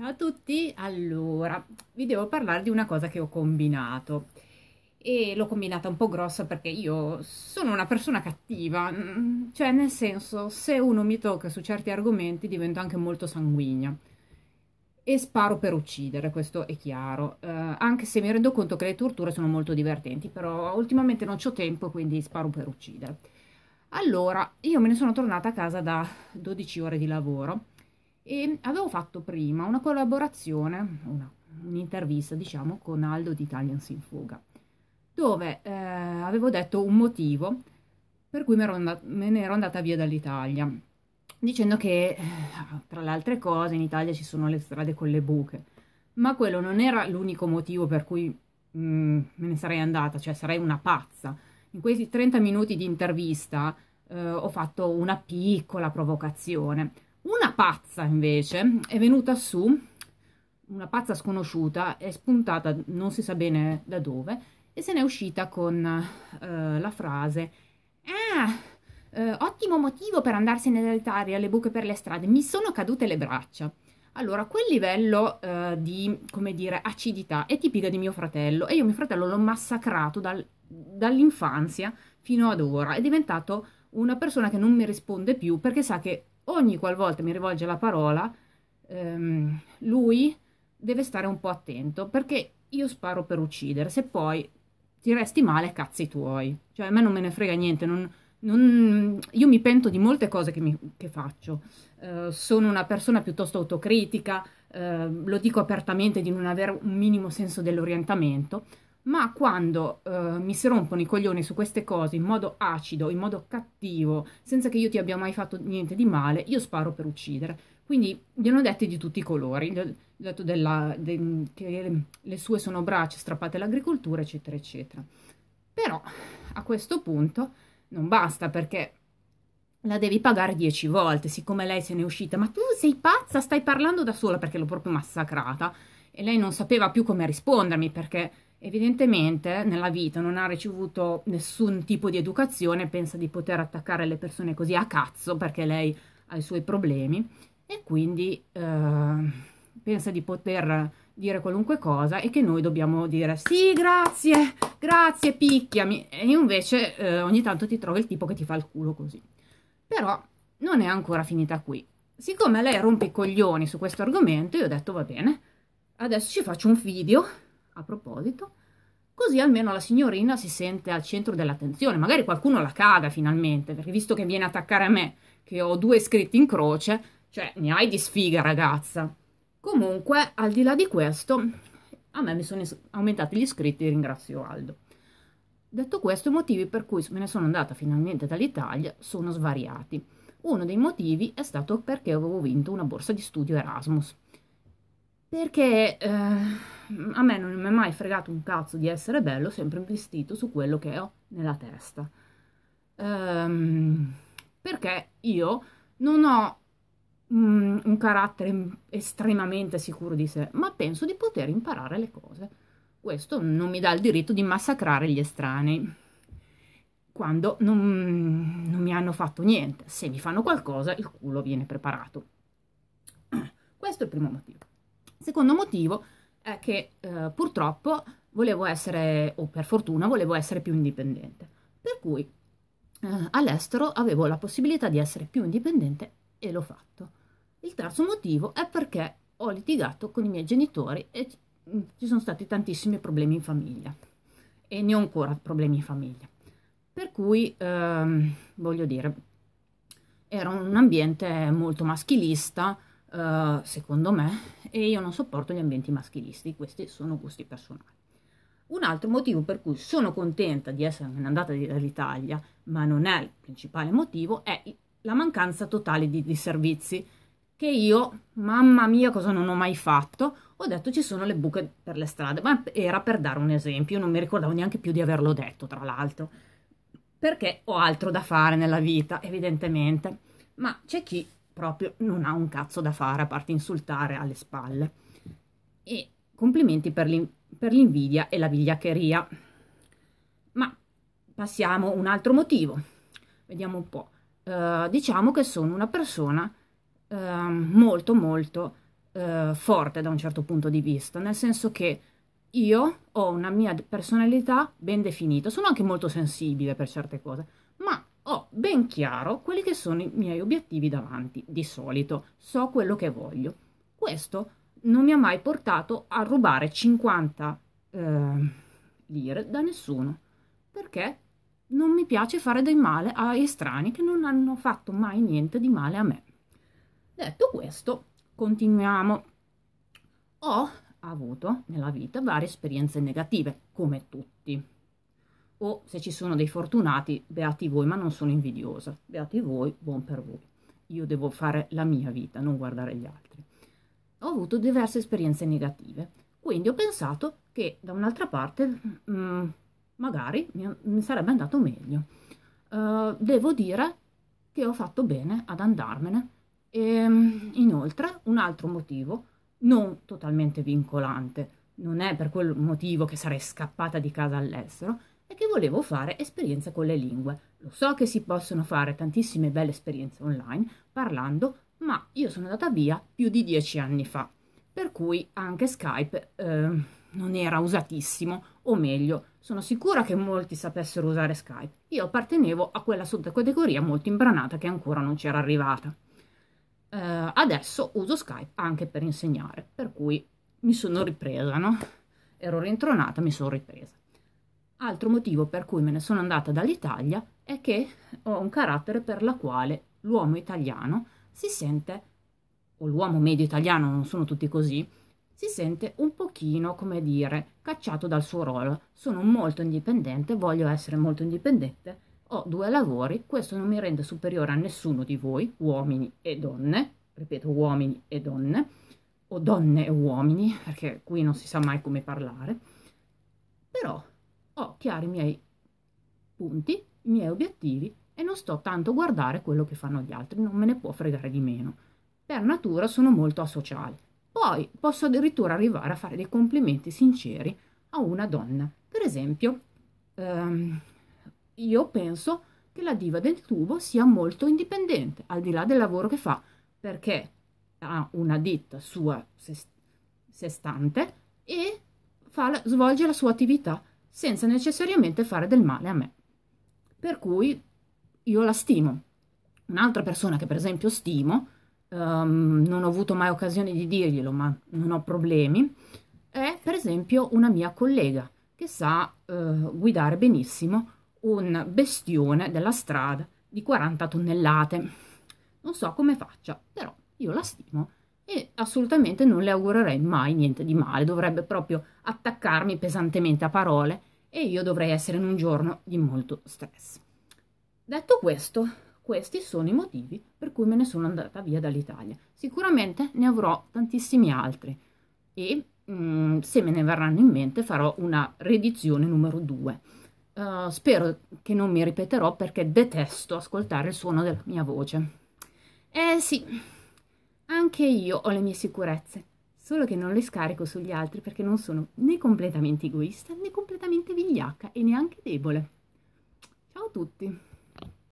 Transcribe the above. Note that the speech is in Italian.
Ciao a tutti, allora vi devo parlare di una cosa che ho combinato e l'ho combinata un po' grossa perché io sono una persona cattiva, mm, cioè nel senso se uno mi tocca su certi argomenti divento anche molto sanguigna e sparo per uccidere, questo è chiaro, eh, anche se mi rendo conto che le torture sono molto divertenti, però ultimamente non ho tempo quindi sparo per uccidere. Allora, io me ne sono tornata a casa da 12 ore di lavoro e avevo fatto prima una collaborazione, un'intervista diciamo con Aldo di Italians in Fuga, dove eh, avevo detto un motivo per cui andata, me ne ero andata via dall'Italia, dicendo che eh, tra le altre cose in Italia ci sono le strade con le buche, ma quello non era l'unico motivo per cui mh, mm, me ne sarei andata, cioè sarei una pazza. In questi 30 minuti di intervista eh, ho fatto una piccola provocazione, una pazza invece è venuta su, una pazza sconosciuta, è spuntata non si sa bene da dove e se n'è uscita con eh, la frase Ah, eh, ottimo motivo per andarsene dall'Italia, le buche per le strade, mi sono cadute le braccia. Allora, quel livello eh, di, come dire, acidità è tipica di mio fratello e io mio fratello l'ho massacrato dal, dall'infanzia fino ad ora. È diventato una persona che non mi risponde più perché sa che ogni qualvolta mi rivolge la parola, ehm, lui deve stare un po' attento perché io sparo per uccidere, se poi ti resti male, cazzi tuoi. Cioè a me non me ne frega niente, non, non, io mi pento di molte cose che, mi, che faccio. Uh, sono una persona piuttosto autocritica, uh, lo dico apertamente di non avere un minimo senso dell'orientamento, ma quando eh, mi si rompono i coglioni su queste cose in modo acido, in modo cattivo, senza che io ti abbia mai fatto niente di male, io sparo per uccidere. Quindi gli hanno detto di tutti i colori, gli ho detto della, de, che le sue sono braccia strappate all'agricoltura, eccetera, eccetera. Però a questo punto non basta perché la devi pagare dieci volte, siccome lei se n'è uscita, ma tu sei pazza, stai parlando da sola perché l'ho proprio massacrata e lei non sapeva più come rispondermi perché Evidentemente nella vita non ha ricevuto nessun tipo di educazione, pensa di poter attaccare le persone così a cazzo perché lei ha i suoi problemi e quindi eh, pensa di poter dire qualunque cosa e che noi dobbiamo dire sì grazie, grazie picchiami e invece eh, ogni tanto ti trovi il tipo che ti fa il culo così. Però non è ancora finita qui. Siccome lei rompe i coglioni su questo argomento io ho detto va bene, adesso ci faccio un video a proposito, così almeno la signorina si sente al centro dell'attenzione. Magari qualcuno la caga finalmente, perché visto che viene a attaccare a me, che ho due iscritti in croce, cioè ne hai di sfiga ragazza. Comunque, al di là di questo, a me mi sono aumentati gli iscritti, ringrazio Aldo. Detto questo, i motivi per cui me ne sono andata finalmente dall'Italia sono svariati. Uno dei motivi è stato perché avevo vinto una borsa di studio Erasmus. Perché eh, a me non mi è mai fregato un cazzo di essere bello, sempre investito su quello che ho nella testa. Ehm, perché io non ho mm, un carattere estremamente sicuro di sé, ma penso di poter imparare le cose. Questo non mi dà il diritto di massacrare gli estranei quando non, non, mi hanno fatto niente. Se mi fanno qualcosa, il culo viene preparato. Questo è il primo motivo. Secondo motivo è che eh, purtroppo volevo essere, o per fortuna, volevo essere più indipendente. Per cui eh, all'estero avevo la possibilità di essere più indipendente e l'ho fatto. Il terzo motivo è perché ho litigato con i miei genitori e ci mm, sono stati tantissimi problemi in famiglia e ne ho ancora problemi in famiglia. Per cui, ehm, voglio dire, era un ambiente molto maschilista, uh, secondo me, e io non sopporto gli ambienti maschilisti, questi sono gusti personali. Un altro motivo per cui sono contenta di essere andata dall'Italia, ma non è il principale motivo, è la mancanza totale di, di servizi che io, mamma mia, cosa non ho mai fatto, ho detto ci sono le buche per le strade, ma era per dare un esempio, non mi ricordavo neanche più di averlo detto, tra l'altro, perché ho altro da fare nella vita, evidentemente, ma c'è chi proprio non ha un cazzo da fare a parte insultare alle spalle. E complimenti per, l'invidia e la vigliaccheria. Ma passiamo un altro motivo. Vediamo un po'. Uh, diciamo che sono una persona uh, molto molto uh, forte da un certo punto di vista, nel senso che io ho una mia personalità ben definita, sono anche molto sensibile per certe cose, ben chiaro quelli che sono i miei obiettivi davanti, di solito, so quello che voglio. Questo non mi ha mai portato a rubare 50 eh, lire da nessuno, perché non mi piace fare del male a estranei che non hanno fatto mai niente di male a me. Detto questo, continuiamo. Ho avuto nella vita varie esperienze negative, come tutti o se ci sono dei fortunati, beati voi, ma non sono invidiosa, beati voi, buon per voi. Io devo fare la mia vita, non guardare gli altri. Ho avuto diverse esperienze negative, quindi ho pensato che da un'altra parte mh, mm, magari mi, mi, sarebbe andato meglio. Uh, devo dire che ho fatto bene ad andarmene. E, ehm, inoltre, un altro motivo, non totalmente vincolante, non è per quel motivo che sarei scappata di casa all'estero, è che volevo fare esperienza con le lingue. Lo so che si possono fare tantissime belle esperienze online parlando, ma io sono andata via più di dieci anni fa, per cui anche Skype eh, non era usatissimo, o meglio, sono sicura che molti sapessero usare Skype. Io appartenevo a quella sottocategoria molto imbranata che ancora non c'era arrivata. Eh, adesso uso Skype anche per insegnare, per cui mi sono ripresa, no? Ero rintronata, mi sono ripresa. Altro motivo per cui me ne sono andata dall'Italia è che ho un carattere per la quale l'uomo italiano si sente, o l'uomo medio italiano, non sono tutti così, si sente un pochino, come dire, cacciato dal suo ruolo. Sono molto indipendente, voglio essere molto indipendente, ho due lavori, questo non mi rende superiore a nessuno di voi, uomini e donne, ripeto uomini e donne, o donne e uomini, perché qui non si sa mai come parlare, però ho chiari i miei punti, i miei obiettivi e non sto tanto a guardare quello che fanno gli altri, non me ne può fregare di meno. Per natura sono molto asociale. Poi posso addirittura arrivare a fare dei complimenti sinceri a una donna. Per esempio, ehm, io penso che la diva del tubo sia molto indipendente, al di là del lavoro che fa, perché ha una ditta sua se, stante e fa, svolge la sua attività senza necessariamente fare del male a me. Per cui io la stimo. Un'altra persona che per esempio stimo, um, non ho avuto mai occasione di dirglielo, ma non ho problemi, è per esempio una mia collega che sa uh, guidare benissimo un bestione della strada di 40 tonnellate. Non so come faccia, però io la stimo e assolutamente non le augurerei mai niente di male, dovrebbe proprio attaccarmi pesantemente a parole e io dovrei essere in un giorno di molto stress. Detto questo, questi sono i motivi per cui me ne sono andata via dall'Italia. Sicuramente ne avrò tantissimi altri e mh, mm, se me ne verranno in mente farò una redizione numero 2. Uh, eh, spero che non mi ripeterò perché detesto ascoltare il suono della mia voce. Eh sì, anche io ho le mie sicurezze solo che non le scarico sugli altri perché non sono né completamente egoista né completamente vigliacca e neanche debole. Ciao a tutti!